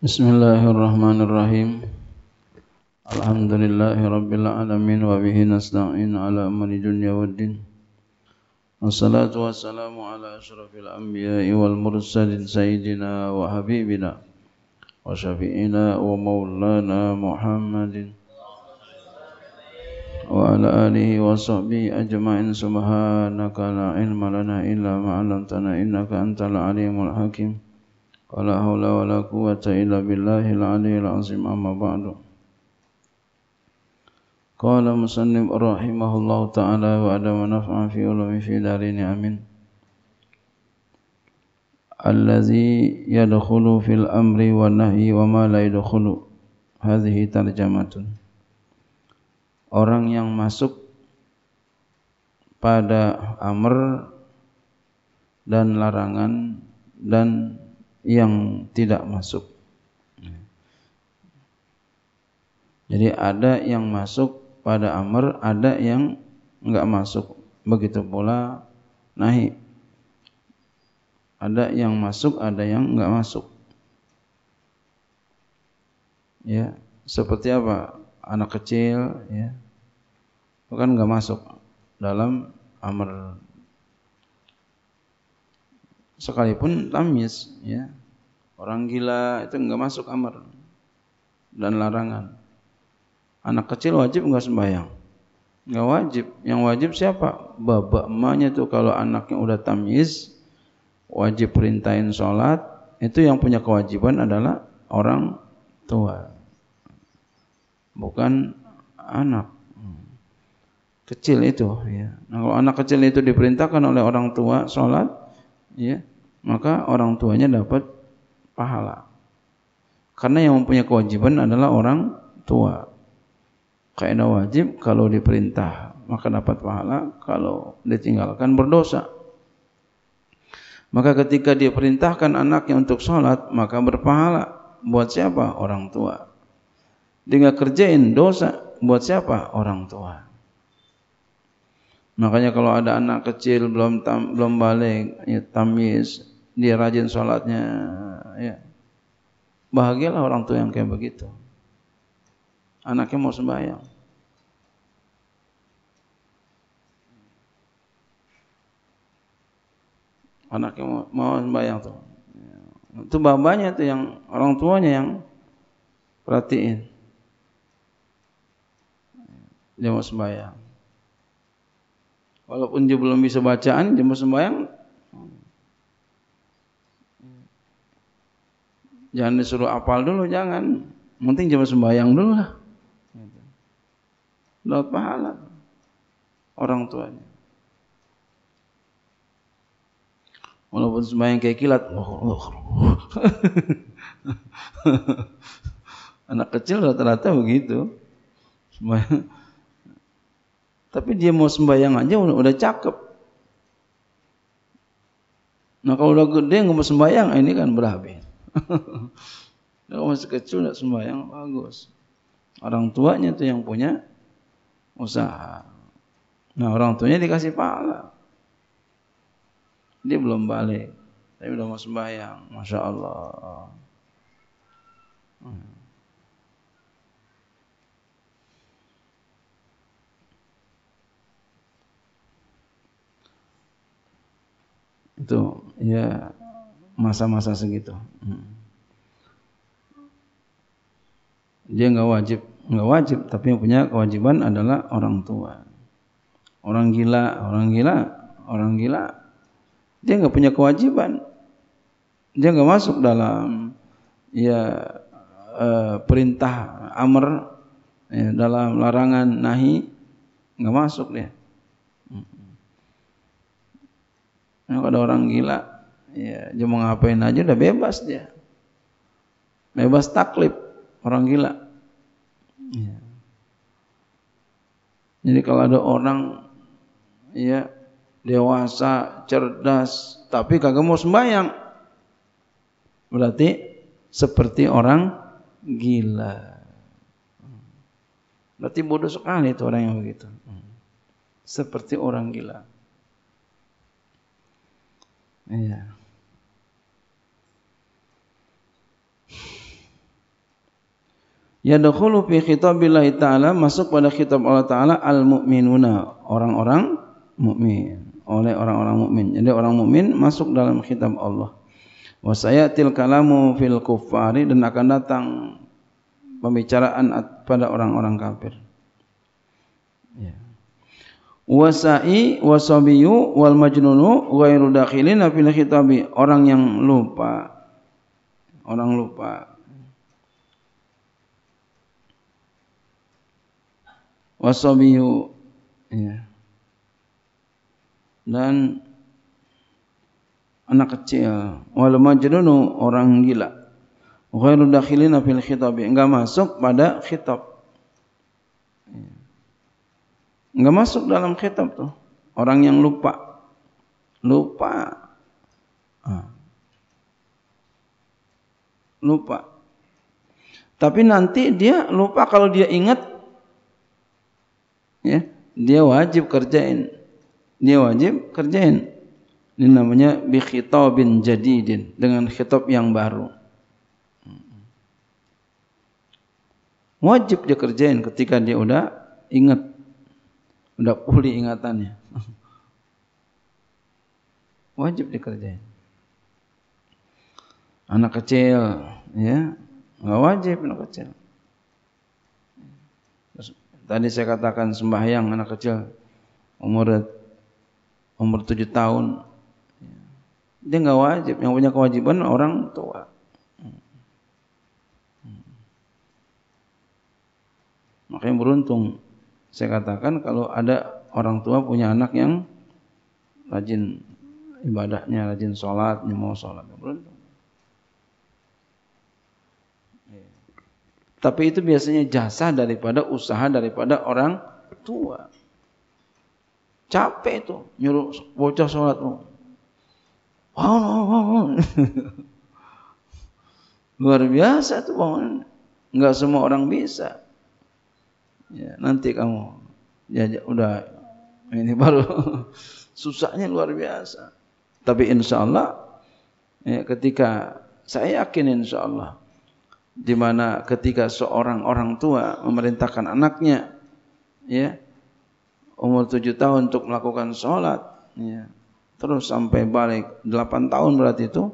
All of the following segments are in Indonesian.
Bismillahirrahmanirrahim. Alhamdulillahi rabbil alamin wa bihi nasta'in ala amri dunya waddin. Wassalatu wassalamu ala asyrafil anbiya'i wal mursalin sayyidina wa habibina wa syafi'ina wa maulana Muhammadin wa ala alihi wa sahbihi ajma'in subhanaka la ilma lana illa ma'alamtana innaka antal alimul hakim. Wala haula wala quwata illa billahil aliyil azim amma ba'du. Qala musannif rahimahullahu ta'ala wa adama naf'an fi ulumi fi darini amin. Allazi yadkhulu fil amri wa nahyi wa ma la yadkhulu. Hadhihi tarjamatun. Orang yang masuk pada amr dan larangan dan yang tidak masuk. Jadi ada yang masuk pada amr, ada yang enggak masuk. Begitu pula nahi. Ada yang masuk, ada yang enggak masuk. Ya, seperti apa? Anak kecil ya. Bukan enggak masuk dalam amr sekalipun tamis ya orang gila itu enggak masuk amar dan larangan anak kecil wajib enggak sembahyang enggak wajib yang wajib siapa babak emaknya tuh kalau anaknya udah tamis wajib perintahin sholat itu yang punya kewajiban adalah orang tua bukan anak kecil itu ya nah, kalau anak kecil itu diperintahkan oleh orang tua sholat ya maka orang tuanya dapat pahala. Karena yang mempunyai kewajiban adalah orang tua. Kaidah wajib kalau diperintah maka dapat pahala, kalau ditinggalkan berdosa. Maka ketika dia perintahkan anaknya untuk sholat, maka berpahala. Buat siapa? Orang tua. Dia kerjain dosa. Buat siapa? Orang tua. Makanya kalau ada anak kecil belum tam, belum balik, ya, tamis, dia rajin sholatnya ya bahagialah orang tua yang kayak begitu anaknya mau sembahyang anaknya mau, mau sembahyang tuh itu babanya tuh yang orang tuanya yang perhatiin dia mau sembahyang walaupun dia belum bisa bacaan dia mau sembahyang Jangan disuruh apal dulu, jangan. Mending cuma sembahyang dulu lah. Dapat pahala orang tuanya. Walaupun sembahyang kayak kilat. Anak kecil rata-rata begitu. Sembahyang. Tapi dia mau sembahyang aja udah, udah cakep. Nah kalau udah gede nggak mau sembahyang ini kan berhabis. Kalau masih kecil tidak sembahyang bagus. Orang tuanya tuh yang punya usaha. Nah orang tuanya dikasih pahala. Dia belum balik. Tapi udah mau sembahyang. Masya Allah. Hmm. Itu ya masa-masa segitu. Hmm. Dia nggak wajib, nggak wajib, tapi yang punya kewajiban adalah orang tua. Orang gila, orang gila, orang gila, dia nggak punya kewajiban. Dia nggak masuk dalam ya eh, perintah amr ya, dalam larangan nahi nggak masuk dia. Hmm. Ya, kalau ada orang gila, Ya, dia mau ngapain aja udah bebas dia. Bebas taklip orang gila. Ya. Jadi kalau ada orang ya dewasa, cerdas, tapi kagak mau sembahyang. Berarti seperti orang gila. Berarti bodoh sekali itu orang yang begitu. Seperti orang gila. Iya. Yadkhulu fi bila ta'ala masuk pada kitab Allah taala al-mu'minuna, orang-orang mukmin, oleh orang-orang mukmin. Jadi orang mukmin masuk dalam kitab Allah. Wa sayatil kalamu fil kuffari dan akan datang pembicaraan pada orang-orang kafir. Ya. wasai wasabiyu wal majnunu ghairu dakhilina fil khitabi orang yang lupa orang lupa wasabiyu ya. dan anak kecil wal majnunu orang gila ghairu dakhilina fil khitab enggak masuk pada khitab enggak masuk dalam khitab tuh orang yang lupa lupa lupa tapi nanti dia lupa kalau dia ingat ya dia wajib kerjain dia wajib kerjain ini namanya bi khitabin jadidin dengan khitab yang baru wajib dia kerjain ketika dia udah ingat udah pulih ingatannya wajib dikerjain anak kecil ya nggak wajib anak kecil Tadi saya katakan sembahyang anak kecil umur umur tujuh tahun. Dia nggak wajib. Yang punya kewajiban orang tua. Makanya beruntung. Saya katakan kalau ada orang tua punya anak yang rajin ibadahnya, rajin sholat, mau sholat. Beruntung. Tapi itu biasanya jasa daripada usaha daripada orang tua. Capek itu nyuruh bocah sholat. Oh, Luar biasa tuh bangun. Enggak semua orang bisa. Ya, nanti kamu ya, ya udah ini baru susahnya luar biasa. Tapi insya Allah ya, ketika saya yakin insya Allah di mana ketika seorang orang tua memerintahkan anaknya ya umur tujuh tahun untuk melakukan sholat ya terus sampai balik delapan tahun berarti itu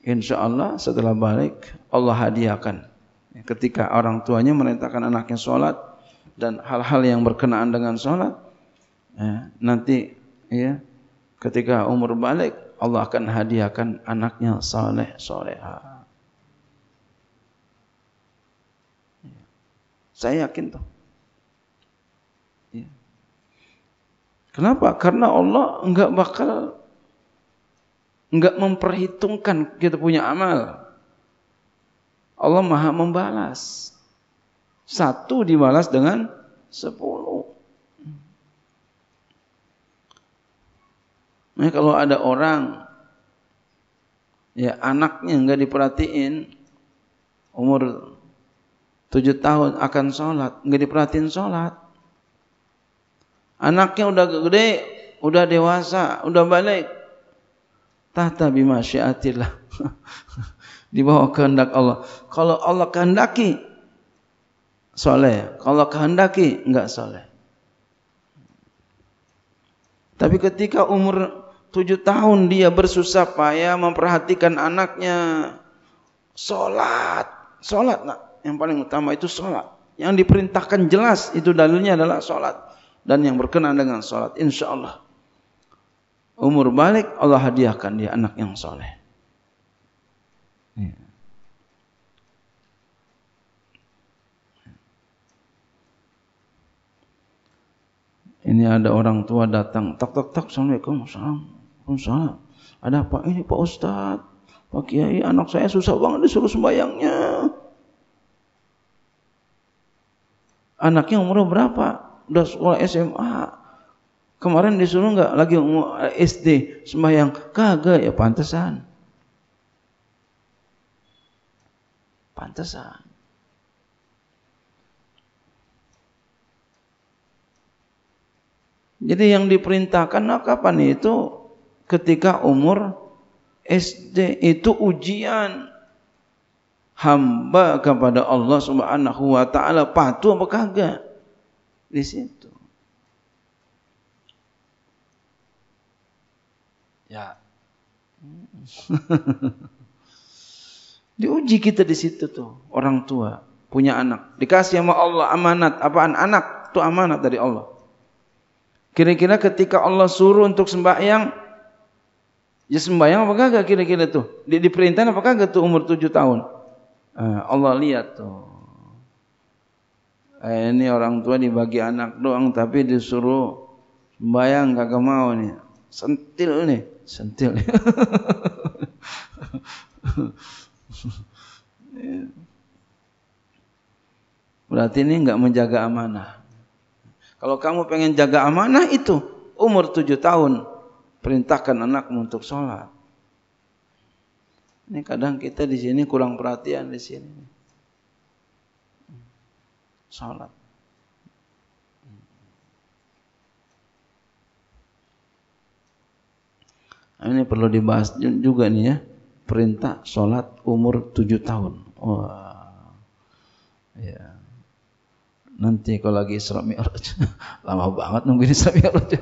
insya Allah setelah balik Allah hadiahkan ya, ketika orang tuanya merintahkan anaknya sholat dan hal-hal yang berkenaan dengan sholat ya, nanti ya ketika umur balik Allah akan hadiahkan anaknya saleh soleha Saya yakin tuh. Ya. Kenapa? Karena Allah enggak bakal enggak memperhitungkan kita punya amal. Allah maha membalas. Satu dibalas dengan sepuluh. Nah, kalau ada orang ya anaknya nggak diperhatiin umur Tujuh tahun akan sholat, nggak diperhatiin sholat. Anaknya udah gede, udah dewasa, udah balik. Tahta bima syiatillah. Di bawah kehendak Allah. Kalau Allah kehendaki, soleh. Kalau kehendaki, enggak soleh. Tapi ketika umur tujuh tahun dia bersusah payah memperhatikan anaknya. sholat, sholat nak. Yang paling utama itu sholat. Yang diperintahkan jelas itu dalilnya adalah sholat. Dan yang berkenan dengan sholat. Insya Allah. Umur balik Allah hadiahkan dia anak yang soleh. Iya. Ini ada orang tua datang, tak tak tak, assalamualaikum, salam, Ada apa ini Pak Ustadz, Pak Kiai, anak saya susah banget disuruh sembayangnya. Anaknya umur berapa? Udah sekolah SMA. Kemarin disuruh nggak lagi umur eh, SD sembahyang kagak ya pantesan. Pantesan. Jadi yang diperintahkan nah kapan itu ketika umur SD itu ujian hamba kepada Allah Subhanahu wa taala patuh apa kagak? Di situ. Ya. Diuji kita di situ tuh orang tua punya anak dikasih sama Allah amanat apaan anak tuh amanat dari Allah. Kira-kira ketika Allah suruh untuk sembahyang ya sembahyang apa kagak kira-kira tuh? Di, diperintahkan apa kagak tuh umur tujuh tahun? Eh, Allah lihat tuh. Eh, ini orang tua dibagi anak doang tapi disuruh bayang kagak mau nih. Sentil nih, sentil. Berarti ini nggak menjaga amanah. Kalau kamu pengen jaga amanah itu umur tujuh tahun perintahkan anakmu untuk sholat. Ini kadang kita di sini kurang perhatian di sini. Salat. Nah, ini perlu dibahas juga nih ya. Perintah salat umur 7 tahun. Wah. Ya. Nanti kalau lagi Isra Mi'raj. Lama banget nungguin Isra Mi'raj.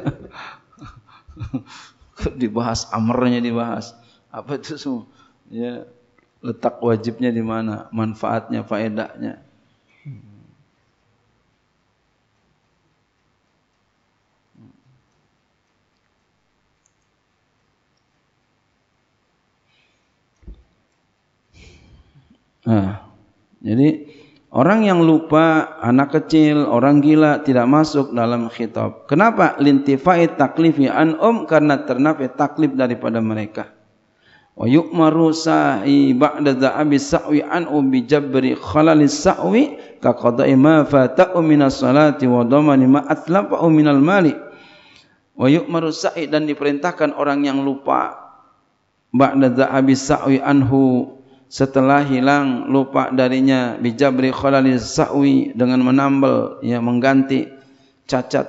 dibahas, amernya dibahas. Apa itu semua? ya letak wajibnya di mana, manfaatnya, faedahnya. Nah, jadi orang yang lupa, anak kecil, orang gila tidak masuk dalam khitab. Kenapa? Lintifai taklifi an um karena ternafi taklif daripada mereka wa yu'maru sa'i ba'da dha'abi sa'wi an'u bi jabri khalalis sa'wi ka qada'i ma fata'u minas salati wa damani ma atlafa'u minal mali wa yu'maru sa'i dan diperintahkan orang yang lupa ba'da dha'abi sa'wi anhu setelah hilang lupa darinya bijabri khalali sa'wi dengan menambal ya mengganti cacat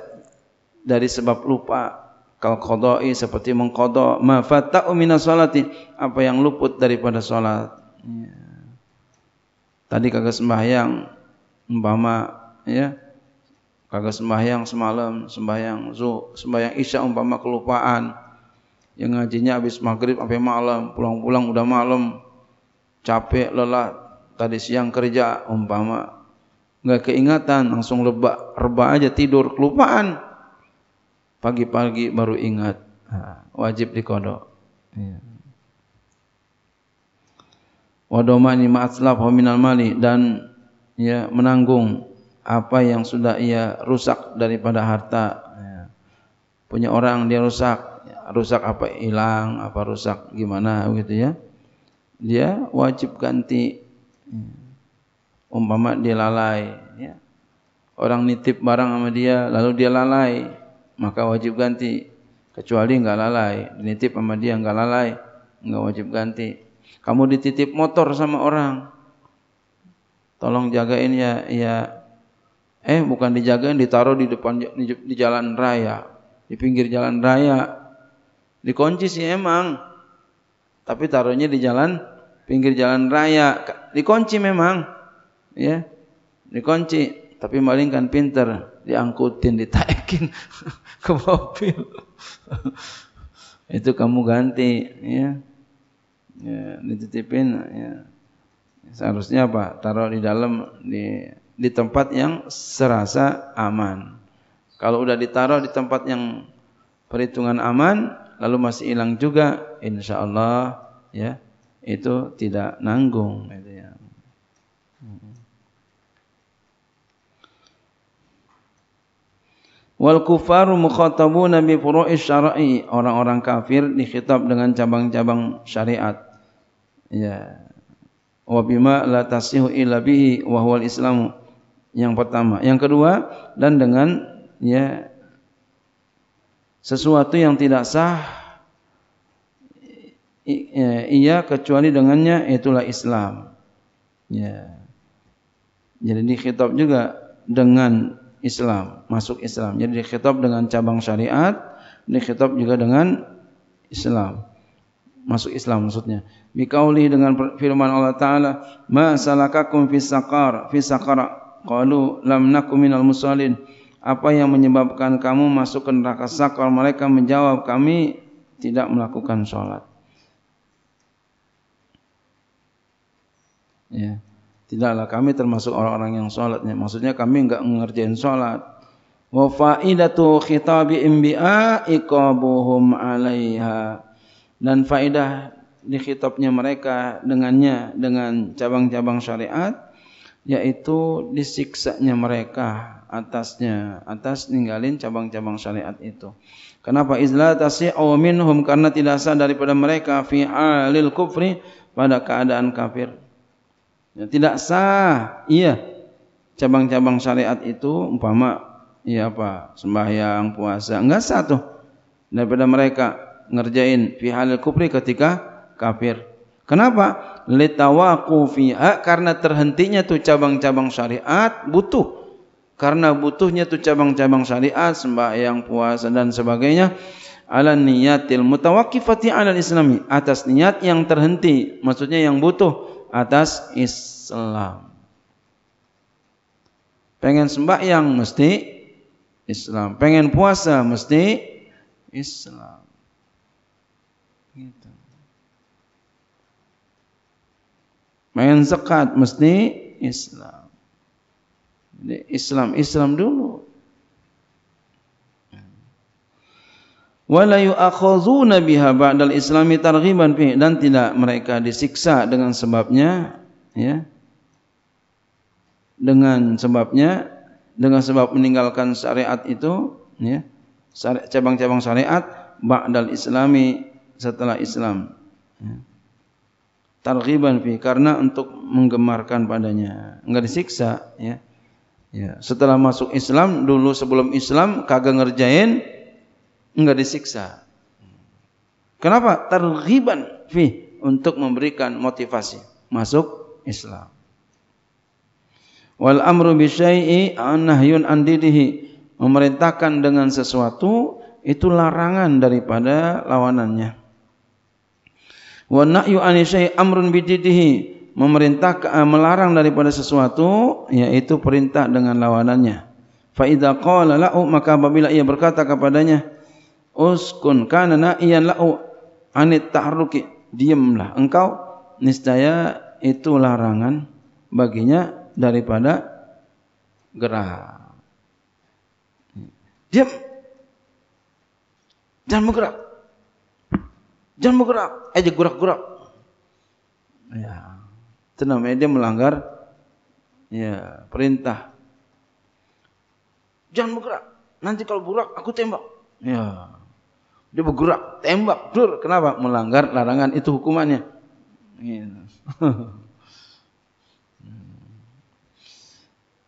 dari sebab lupa kal qada'i seperti mengqada ma fata'u minas salati apa yang luput daripada salat ya. tadi kagak sembahyang umpama ya kagak sembahyang semalam sembahyang zuh sembahyang isya umpama kelupaan yang ngajinya habis maghrib sampai malam pulang-pulang udah malam capek lelah tadi siang kerja umpama nggak keingatan langsung lebak reba aja tidur kelupaan Pagi-pagi baru ingat. Wajib dikodok. Ya. Wadomani ma'atslaf minal mali dan ya menanggung apa yang sudah ia rusak daripada harta. Iya. Punya orang dia rusak, rusak apa hilang, apa rusak gimana gitu ya. Dia wajib ganti. Iya. Umpama dia lalai, ya. Orang nitip barang sama dia lalu dia lalai, maka wajib ganti kecuali enggak lalai dinitip sama dia enggak lalai enggak wajib ganti kamu dititip motor sama orang tolong jagain ya ya eh bukan dijagain ditaruh di depan di, di jalan raya di pinggir jalan raya dikunci sih emang tapi taruhnya di jalan pinggir jalan raya dikunci memang ya dikunci tapi maling kan pinter diangkutin, ditaikin ke mobil. itu kamu ganti ya. Ya, dititipin ya. Seharusnya apa? Taruh di dalam di di tempat yang serasa aman. Kalau udah ditaruh di tempat yang perhitungan aman, lalu masih hilang juga, insya Allah ya itu tidak nanggung itu ya. Hmm. Wal kufaru mukhatabuna bi furu'is syar'i. Orang-orang kafir dikhitab dengan cabang-cabang syariat. Ya. Wa bima la tasihu illa bihi wa huwal islamu. Yang pertama, yang kedua dan dengan ya sesuatu yang tidak sah e, ia kecuali dengannya itulah Islam. Ya. Jadi dikhitab juga dengan Islam, masuk Islam. Jadi dikhitab dengan cabang syariat, dikhitab juga dengan Islam. Masuk Islam maksudnya. Bikauli dengan firman Allah Ta'ala, Ma salakakum fi sakar, Qalu lam nakum minal musallin. Apa yang menyebabkan kamu masuk ke neraka sakar? Mereka menjawab, kami tidak melakukan sholat. Ya. Tidaklah kami termasuk orang-orang yang sholatnya. Maksudnya kami enggak mengerjain sholat. Wa faidatu khitabi imbi'a iqabuhum alaiha. Dan faidah di khitabnya mereka dengannya dengan cabang-cabang syariat yaitu disiksanya mereka atasnya atas ninggalin cabang-cabang syariat itu. Kenapa izla tasi'u minhum karena tidak sah daripada mereka fi alil kufri pada keadaan kafir. Ya, tidak sah iya cabang-cabang syariat itu umpama iya apa sembahyang puasa enggak sah tuh daripada mereka ngerjain fi halil kufri ketika kafir kenapa litawaqu fiha karena terhentinya tuh cabang-cabang syariat butuh karena butuhnya tuh cabang-cabang syariat sembahyang puasa dan sebagainya ala niyatil mutawakifati ala islami atas niat yang terhenti maksudnya yang butuh atas Islam. Pengen sembahyang mesti Islam. Pengen puasa mesti Islam. Gitu. Pengen zakat mesti Islam. Jadi Islam Islam dulu. Walau wala Nabi biha dal islami targhiban fi dan tidak mereka disiksa dengan sebabnya ya dengan sebabnya dengan sebab meninggalkan syariat itu ya cabang-cabang syariat bak dal islami setelah Islam ya targhiban fi karena untuk menggemarkan padanya enggak disiksa ya ya setelah masuk Islam dulu sebelum Islam kagak ngerjain enggak disiksa. Kenapa? Terghiban fi untuk memberikan motivasi masuk Islam. Wal amru bi syai'i nahyun an didihi. Memerintahkan dengan sesuatu itu larangan daripada lawanannya. Wa nahyu amrun bi didihi. Memerintah eh, melarang daripada sesuatu yaitu perintah dengan lawanannya. Fa idza qala la'u maka apabila ia berkata kepadanya uskun kana na'iyan la'u anit ta'arruki diamlah engkau niscaya itu larangan baginya daripada gerak diam jangan bergerak jangan bergerak aja eh, gerak-gerak ya tenang, dia melanggar ya perintah jangan bergerak nanti kalau bergerak aku tembak ya dia bergerak tembak dur kenapa melanggar larangan itu hukumannya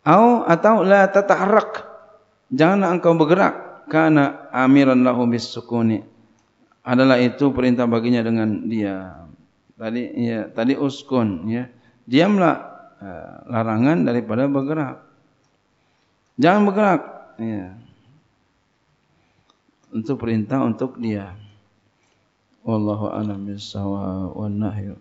au atau la tatahrak jangan engkau bergerak karena amiran lahu bisukuni adalah itu perintah baginya dengan dia tadi ya tadi uskun ya diamlah eh, larangan daripada bergerak jangan bergerak ya Untuk perintah untuk dia. Wallahu a'lam bissawab wan nahyu.